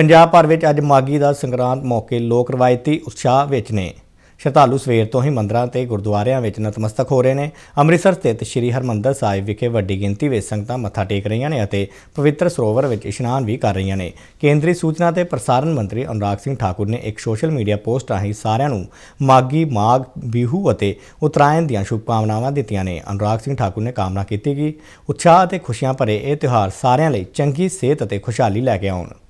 ਪੰਜਾਬ ਭਰ ਵਿੱਚ ਅੱਜ ਮਾਗੀ ਦਾ ਸੰਗਰਾਂਦ ਮੌਕੇ ਲੋਕ ਰਵਾਇਤੀ ਉਤਸ਼ਾਹ ਵਿੱਚ ਨੇ ਸ਼ਰਧਾਲੂ ਸਵੇਰ ਤੋਂ ਹੀ ਮੰਦਰਾਂ ਤੇ ਗੁਰਦੁਆਰਿਆਂ ਵਿੱਚ ਨਤਮਸਤਕ ਹੋ ਰਹੇ ਨੇ ਅੰਮ੍ਰਿਤਸਰ ਸਥਿਤ ਸ੍ਰੀ ਹਰਮੰਦਰ ਸਾਹਿਬ ਵਿਖੇ ਵੱਡੀ ਗਿਣਤੀ ਵਿੱਚ ਸੰਗਤਾਂ ਮੱਥਾ ਟੇਕ ਰਹੀਆਂ ਨੇ ਅਤੇ ਪਵਿੱਤਰ ਸਰੋਵਰ ਵਿੱਚ ਇਸ਼ਨਾਨ ਵੀ ਕਰ ਰਹੀਆਂ ਨੇ ਕੇਂਦਰੀ ਸੂਚਨਾ ਤੇ ਪ੍ਰਸਾਰਣ ਮੰਤਰੀ ਅਨੁਰਾਗ ਸਿੰਘ ਠਾਕੁਰ ਨੇ ਇੱਕ ਸੋਸ਼ਲ ਮੀਡੀਆ ਪੋਸਟ ਰਾਹੀਂ ਸਾਰਿਆਂ ਨੂੰ ਮਾਗੀ ਮਾਗ ਬੀਹੂ ਅਤੇ ਉਤਰਾਇਣ ਦੀਆਂ ਸ਼ੁਭਕਾਮਨਾਵਾਂ ਦਿੱਤੀਆਂ ਨੇ ਅਨੁਰਾਗ ਸਿੰਘ ਠਾਕੁਰ ਨੇ ਕਾਮਨਾ ਕੀਤੀ ਕਿ ਉਤਸ਼ਾਹ ਅਤੇ ਖੁਸ਼ੀਆਂ ਭਰੇ ਇਹ ਤਿਉਹਾਰ ਸਾਰਿਆਂ ਲਈ ਚੰਗੀ ਸਿਹਤ ਅਤੇ ਖੁਸ਼ਹਾਲੀ ਲੈ ਕੇ ਆਉਣ